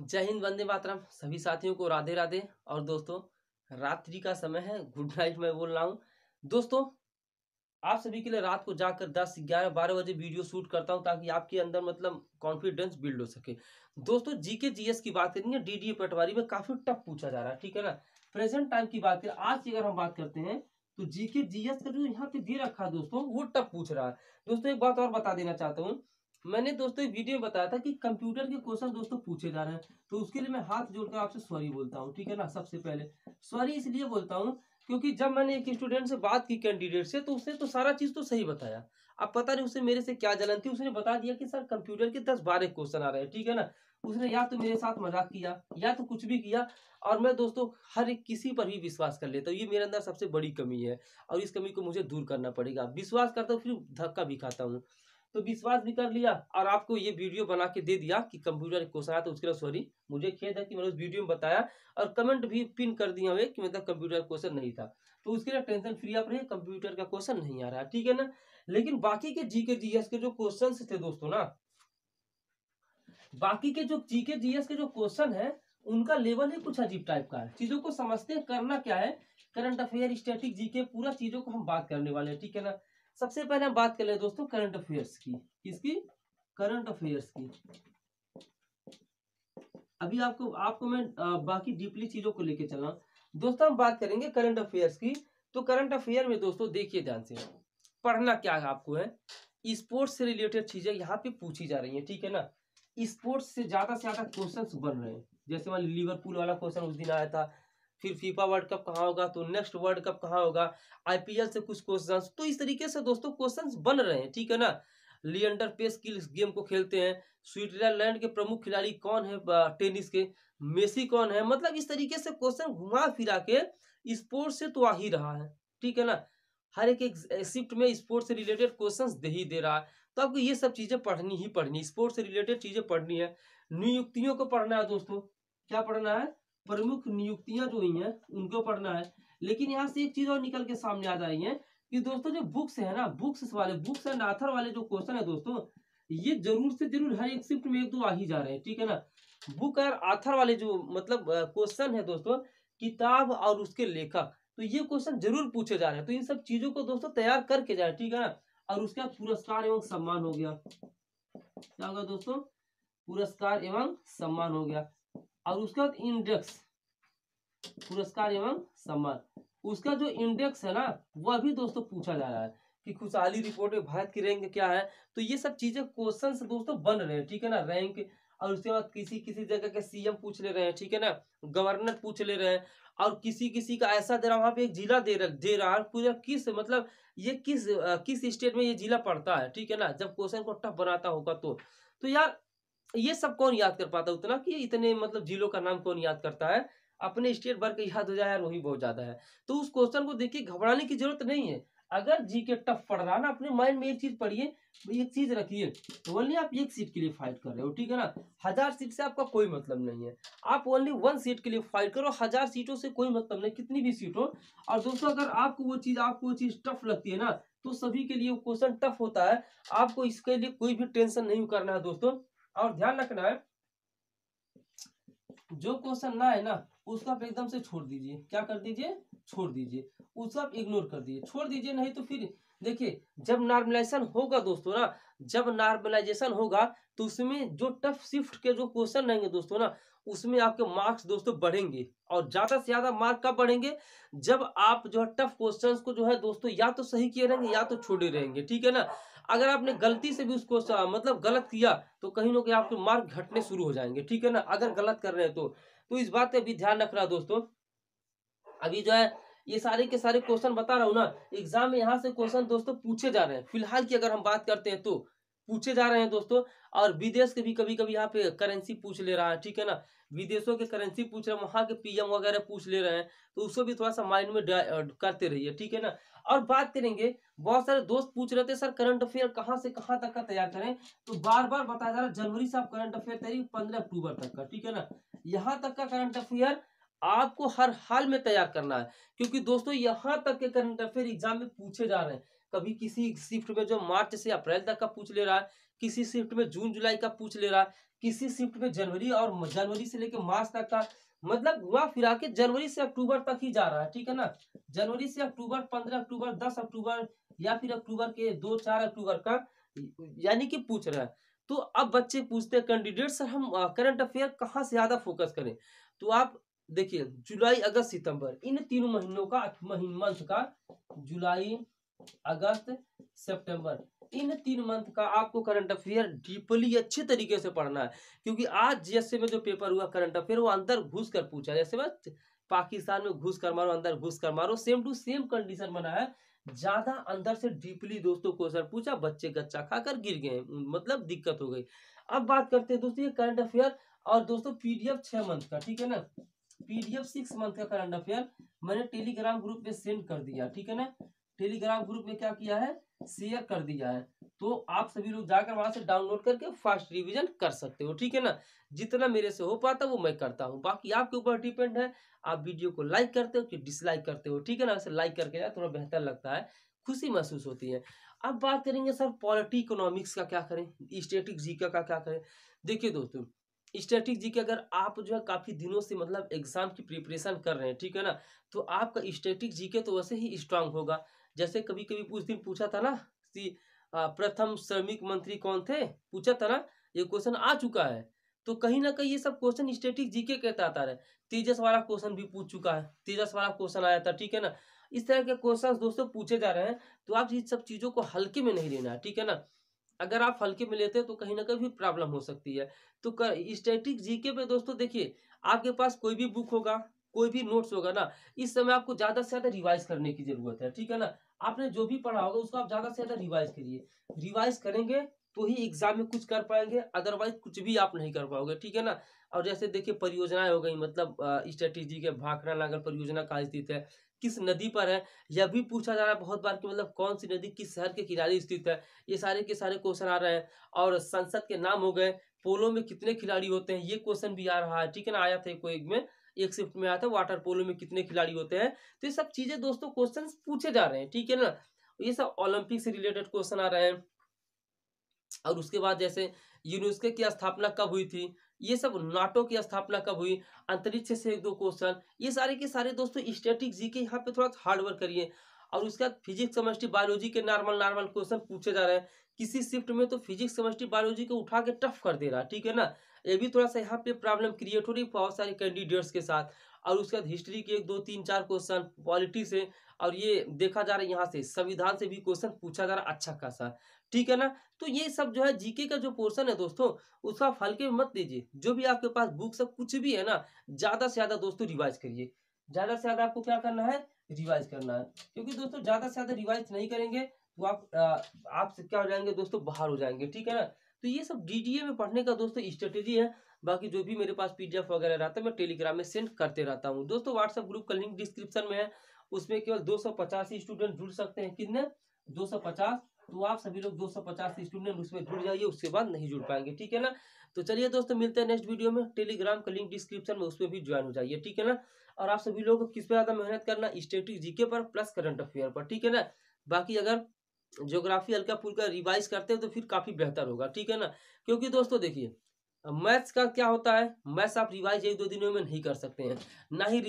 जय हिंद वंदे मातरम सभी साथियों को राधे राधे और दोस्तों रात्रि का समय है गुड नाइट मैं बोल रहा हूँ दोस्तों आप सभी के लिए रात को जाकर 10, 11, 12 बजे वीडियो शूट करता हूँ ताकि आपके अंदर मतलब कॉन्फिडेंस बिल्ड हो सके दोस्तों जीके जीएस की बात करेंगे डीडीए पटवारी में काफी टफ पूछा जा रहा है ठीक है ना प्रेजेंट टाइम की बात करें आज की अगर हम बात करते हैं तो जीके जीएस का जो यहाँ पे दे रखा है दोस्तों वो टफ पूछ रहा है दोस्तों एक बात और बता देना चाहता हूँ मैंने दोस्तों वीडियो में बताया था कि कंप्यूटर के क्वेश्चन दोस्तों पूछे जा रहे हैं तो उसके लिए मैं हाथ जोड़कर आपसे सॉरी बोलता हूँ ठीक है ना सबसे पहले सॉरी इसलिए बोलता हूँ क्योंकि जब मैंने एक स्टूडेंट से बात की कैंडिडेट से तो उसने तो सारा चीज़ तो सही बताया अब पता नहीं उससे मेरे से क्या जलन थी उसने बता दिया कि सर कंप्यूटर के दस बारह क्वेश्चन आ रहे हैं ठीक है ना उसने या तो मेरे साथ मजाक किया या तो कुछ भी किया और मैं दोस्तों हर एक किसी पर भी विश्वास कर लेता हूँ ये मेरे अंदर सबसे बड़ी कमी है और इस कमी को मुझे दूर करना पड़ेगा विश्वास करता हूँ फिर धक्का भी खाता हूँ तो विश्वास भी कर लिया और आपको ये वीडियो बना के दे दिया कि कंप्यूटर क्वेश्चन आया तो उसके लिए सॉरी मुझे खेद है कि मैंने उस वीडियो में बताया और कमेंट भी पिन कर दिया हुए कि मतलब कंप्यूटर क्वेश्चन नहीं था तो उसके लिए टेंशन फ्री आप रहे कंप्यूटर का क्वेश्चन नहीं आ रहा ठीक है ना लेकिन बाकी के जीके जीएस के जो क्वेश्चन थे दोस्तों ना बाकी के जो जीके जीएस के जो क्वेश्चन है उनका लेवल ही कुछ अजीब टाइप का है चीजों को समझते हैं करना क्या है करंट अफेयर स्टैटिक जीके पूरा चीजों को हम बात करने वाले हैं ठीक है ना सबसे पहले हम बात कर ले दोस्तों करंट अफेयर्स की किसकी करंट अफेयर्स की अभी आपको आपको मैं बाकी डीपली चीजों को लेके चला दोस्तों हम बात करेंगे करंट अफेयर्स की तो करंट अफेयर में दोस्तों देखिए ध्यान से पढ़ना क्या है आपको है स्पोर्ट्स से रिलेटेड चीजें यहाँ पे पूछी जा रही है ठीक है ना स्पोर्ट्स से ज्यादा से ज्यादा क्वेश्चन बन रहे हैं जैसे मान लिवरपूल वाला क्वेश्चन उस दिन आया था फिर फीफा वर्ल्ड कप कहाँ होगा तो नेक्स्ट वर्ल्ड कप कहाँ होगा आईपीएल से कुछ क्वेश्चन तो इस तरीके से दोस्तों क्वेश्चन बन रहे हैं ठीक है ना लियंडर पेस की गेम को खेलते हैं स्विट्जरलैंड के प्रमुख खिलाड़ी कौन है टेनिस के मेसी कौन है मतलब इस तरीके से क्वेश्चन घुमा फिरा के स्पोर्ट्स से तो आ ही रहा है ठीक है ना हर एक एक शिफ्ट में स्पोर्ट्स से रिलेटेड क्वेश्चन दे ही दे रहा है तो आपको ये सब चीज़ें पढ़नी ही पढ़नी स्पोर्ट्स से रिलेटेड चीज़ें पढ़नी है नियुक्तियों को पढ़ना है दोस्तों क्या पढ़ना है प्रमुख नियुक्तियां जो हुई हैं उनको पढ़ना है लेकिन यहाँ से एक चीज और निकल के सामने आ जाए है कि दोस्तों जो बुक्स है ना बुक्स वाले बुक्स एंड आथर वाले जो क्वेश्चन है दोस्तों ये जरूर से जरूर हर एक शिफ्ट में एक दो आ ही जा रहे हैं ठीक है ना बुक और आथर वाले जो मतलब क्वेश्चन है दोस्तों किताब और उसके लेखक तो ये क्वेश्चन जरूर पूछे जा रहे हैं तो इन सब चीजों को दोस्तों तैयार करके जाए ठीक है ना और उसका पुरस्कार एवं सम्मान हो गया क्या होगा दोस्तों पुरस्कार एवं सम्मान हो गया और उसके बाद इंडेक्स पुरस्कार एवं सम्मान उसका जो इंडेक्स है ना वह भी दोस्तों पूछा जा रहा है कि खुशहाली रिपोर्ट में भारत की रैंक क्या है तो ये सब चीजें क्वेश्चन दोस्तों बन रहे हैं ठीक है ना रैंक और उसके बाद किसी किसी जगह के सीएम पूछ ले रहे हैं ठीक है ना गवर्नर पूछ ले रहे हैं और किसी किसी का ऐसा दे रहा वहाँ पे एक जिला दे रख दे रहा है पूरा किस मतलब ये किस किस स्टेट में ये जिला पड़ता है ठीक है ना जब क्वेश्चन को टफ बनाता होगा तो तो यार ये सब कौन याद कर पाता है उतना कि इतने मतलब जिलों का नाम कौन याद करता है अपने स्टेट भर का याद हो जाए यार वही बहुत ज़्यादा है तो उस क्वेश्चन को देखिए घबराने की जरूरत नहीं है अगर जी के टफ पढ़ रहा ना अपने माइंड में एक चीज पढ़िए एक चीज रखिए ओनली आप एक सीट के लिए फाइट कर रहे हो ठीक है ना हजार सीट से आपका कोई मतलब नहीं है आप ओनली वन सीट के लिए फाइट करो हजार सीटों से कोई मतलब नहीं कितनी भी सीट हो और दोस्तों अगर आपको वो चीज आपको वो चीज टफ लगती है ना तो सभी के लिए क्वेश्चन टफ होता है आपको इसके लिए कोई भी टेंशन नहीं करना है दोस्तों और ध्यान रखना है जो क्वेश्चन ना है ना उसको आप एकदम से छोड़ दीजिए क्या कर दीजिए छोड़ दीजिए उसको आप इग्नोर कर दीजिए छोड़ दीजिए नहीं तो फिर देखिए जब नॉर्मलाइजेशन होगा दोस्तों ना जब नॉर्मलाइजेशन होगा तो उसमें जो टफ शिफ्ट के जो क्वेश्चन रहेंगे दोस्तों ना उसमें आपके मार्क्स दोस्तों बढ़ेंगे और ज़्यादा से ज़्यादा मार्क कब बढ़ेंगे जब आप जो है टफ क्वेश्चंस को जो है दोस्तों या तो सही किए रहेंगे या तो छोड़े रहेंगे ठीक है ना अगर आपने गलती से भी उसको मतलब गलत किया तो कहीं ना कहीं आपके मार्क घटने शुरू हो जाएंगे ठीक है ना अगर गलत कर रहे हैं तो तो इस बात पे भी ध्यान रखना दोस्तों अभी जो है ये सारे के सारे क्वेश्चन बता रहा हूँ ना एग्जाम में यहाँ से क्वेश्चन दोस्तों पूछे जा रहे हैं फिलहाल की अगर हम बात करते हैं तो पूछे जा रहे हैं दोस्तों और विदेश के भी कभी कभी यहाँ पे करेंसी पूछ ले रहा है ठीक है ना विदेशों के करेंसी पूछ रहे हैं वहां के पीएम वगैरह पूछ ले रहे हैं तो उसको भी थोड़ा सा माइंड में करते रहिए ठीक है ना और बात करेंगे बहुत सारे दोस्त पूछ रहे थे सर करंट अफेयर कहाँ से कहाँ तक का तैयार करें तो बार बार बताया जा रहा है जनवरी से आप करंट अफेयर तैयारी पंद्रह अक्टूबर तक का ठीक है ना यहाँ तक का करंट अफेयर आपको हर हाल में तैयार करना है क्योंकि दोस्तों यहाँ तक के करंट अफेयर एग्जाम में पूछे जा रहे हैं कभी किसी शिफ्ट में जो मार्च से अप्रैल तक का पूछ ले रहा है किसी शिफ्ट में जून जुलाई का पूछ ले रहा है किसी शिफ्ट में जनवरी और जनवरी से लेकर मार्च तक का मतलब घुमा फिरा के जनवरी से अक्टूबर तक ही जा रहा है ठीक है ना जनवरी से अक्टूबर पंद्रह अक्टूबर दस अक्टूबर या फिर अक्टूबर के दो चार अक्टूबर का यानी कि पूछ रहा है तो अब बच्चे पूछते हैं कैंडिडेट सर हम करंट अफेयर कहाँ से ज़्यादा फोकस करें तो आप देखिए जुलाई अगस्त सितंबर इन तीनों महीनों का मंथ का जुलाई अगस्त सितंबर इन तीन मंथ का आपको करंट अफेयर डीपली अच्छे तरीके से पढ़ना है क्योंकि आज जैसे में जो पेपर हुआ करंट अफेयर वो अंदर घुस कर पूछा जैसे बस पाकिस्तान में घुस कर मारो अंदर घुस कर मारो सेम टू सेम कंडीशन बना है ज्यादा अंदर से डीपली दोस्तों क्वेश्चन पूछा बच्चे गच्चा खाकर गिर गए मतलब दिक्कत हो गई अब बात करते हैं दोस्तों ये करंट अफेयर और दोस्तों पीडीएफ छह मंथ का ठीक है ना पीडीएफ सिक्स मंथ का करंट अफेयर मैंने टेलीग्राम ग्रुप में सेंड कर दिया ठीक है ना टेलीग्राम ग्रुप में क्या किया है शेयर कर दिया है तो आप सभी लोग जाकर वहां से डाउनलोड करके फास्ट रिवीजन कर सकते हो ठीक है ना जितना मेरे से हो पाता वो मैं करता हूँ बाकी आपके ऊपर डिपेंड है आप वीडियो को लाइक करते हो कि डिसलाइक करते हो ठीक है ना वैसे लाइक करके जाए थोड़ा बेहतर लगता है खुशी महसूस होती है अब बात करेंगे सर पॉलिटी इकोनॉमिक्स का क्या करें स्टेटिक जी का, का क्या करें देखिए दोस्तों स्टैटिक जी के अगर आप जो है काफ़ी दिनों से मतलब एग्जाम की प्रिपरेशन कर रहे हैं ठीक है ना तो आपका स्टैटिक जी के तो वैसे ही स्ट्रांग होगा जैसे कभी कभी उस दिन पूछा था ना कि प्रथम श्रमिक मंत्री कौन थे पूछा था ना ये क्वेश्चन आ चुका है तो कहीं ना कहीं ये सब क्वेश्चन स्टेटिक जीके के तहत आ रहा है तेजस वाला क्वेश्चन भी पूछ चुका है तेजस वाला क्वेश्चन आया था ठीक है ना इस तरह के क्वेश्चन दोस्तों पूछे जा रहे हैं तो आप इन सब चीज़ों को हल्के में नहीं लेना ठीक है ना अगर आप हल्के में लेते हैं तो कहीं ना कहीं भी प्रॉब्लम हो सकती है तो स्टेटिक जीके पे दोस्तों देखिए आपके पास कोई भी बुक होगा कोई भी नोट्स होगा ना इस समय आपको ज़्यादा से ज़्यादा रिवाइज करने की ज़रूरत है ठीक है ना आपने जो भी पढ़ा होगा उसको आप ज़्यादा से ज़्यादा रिवाइज करिए रिवाइज करेंगे तो ही एग्जाम में कुछ कर पाएंगे अदरवाइज कुछ भी आप नहीं कर पाओगे ठीक है ना और जैसे देखिए परियोजनाएं हो गई मतलब स्ट्रेटेजी के भाखड़ा नागर परियोजना का स्थित है किस नदी पर है यह भी पूछा जा रहा है बहुत बार कि मतलब कौन सी नदी किस शहर के किनारे स्थित है ये सारे के सारे क्वेश्चन आ रहे हैं और संसद के नाम हो गए पोलो में कितने खिलाड़ी होते हैं ये क्वेश्चन भी आ रहा है ठीक है ना आया था कोई में एक शिफ्ट में आता है वाटर पोलो में कितने खिलाड़ी होते हैं तो ये सब चीज़ें दोस्तों क्वेश्चन पूछे जा रहे हैं ठीक है ना ये सब ओलंपिक से रिलेटेड क्वेश्चन आ रहे हैं और उसके बाद जैसे यूनेस्को की स्थापना कब हुई थी ये सब नाटो की स्थापना कब हुई अंतरिक्ष से एक दो क्वेश्चन ये सारे के सारे दोस्तों स्टेटिक जी के यहाँ पे थोड़ा हार्डवर्क करिए और उसके बाद फिजिक्स केमिस्ट्री बायोलॉजी के नॉर्मल नॉर्मल क्वेश्चन पूछे जा रहे हैं किसी शिफ्ट में तो फिजिक्स केमिस्ट्री बायोलॉजी को उठा के टफ कर दे रहा है ठीक है ना ये भी थोड़ा सा यहाँ पे प्रॉब्लम क्रिएट हो रही बहुत सारे कैंडिडेट्स के साथ और उसके बाद हिस्ट्री के एक दो तीन चार क्वेश्चन पॉलिटी से और ये देखा जा रहा है यहाँ से संविधान से भी क्वेश्चन पूछा जा रहा है अच्छा खासा ठीक है ना तो ये सब जो है जीके का जो पोर्शन है दोस्तों उसका आप हल्के में मत लीजिए जो भी आपके पास बुक सब कुछ भी है ना ज़्यादा से ज़्यादा दोस्तों रिवाइज करिए ज़्यादा से ज़्यादा आपको क्या करना है रिवाइज करना है क्योंकि दोस्तों ज़्यादा से ज़्यादा रिवाइज नहीं करेंगे तो आप आप क्या हो जाएंगे दोस्तों बाहर हो जाएंगे ठीक है ना तो ये सब डीडीए में पढ़ने का दोस्तों स्ट्रेटेजी है बाकी जो भी मेरे पास पीडीएफ वगैरह रहता है मैं टेलीग्राम में सेंड करते रहता हूँ दोस्तों व्हाट्सएप ग्रुप का लिंक डिस्क्रिप्शन में है उसमें केवल दो ही स्टूडेंट जुड़ सकते हैं कितने दो तो आप सभी लोग 250 स्टूडेंट उसमें जुड़ जाइए उसके बाद नहीं जुड़ पाएंगे ठीक है ना तो चलिए दोस्तों मिलते हैं नेक्स्ट वीडियो में टेलीग्राम का लिंक डिस्क्रिप्शन में उसमें भी ज्वाइन हो जाइए ठीक है ना और आप सभी लोग किस पे ज़्यादा मेहनत करना स्टेटिक जीके पर प्लस करंट अफेयर पर ठीक है ना बाकी अगर ज्योग्राफी हल्का फुल्का रिवाइज करते हैं तो फिर काफ़ी बेहतर होगा ठीक है ना क्योंकि दोस्तों देखिए मैथ्स का क्या होता है मैथ्स आप रिवाइज एक दो दिनों में नहीं कर सकते हैं ना ही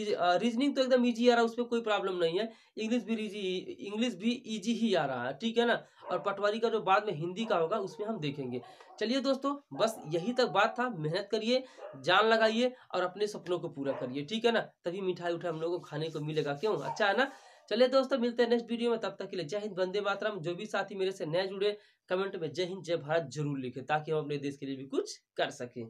रीजनिंग तो एकदम इजी आ रहा है उसमें कोई प्रॉब्लम नहीं है इंग्लिश भी रीजी इंग्लिश भी इजी ही आ रहा है ठीक है ना और पटवारी का जो बाद में हिंदी का होगा उसमें हम देखेंगे चलिए दोस्तों बस यही तक बात था मेहनत करिए जान लगाइए और अपने सपनों को पूरा करिए ठीक है ना तभी मिठाई उठाई हम लोग को खाने को मिलेगा क्यों अच्छा है ना चलिए दोस्तों मिलते हैं नेक्स्ट वीडियो में तब तक के लिए जय हिंद वंदे मातरम जो भी साथी मेरे से नए जुड़े कमेंट में जय हिंद जय भारत जरूर लिखे ताकि हम अपने देश के लिए भी कुछ कर सकें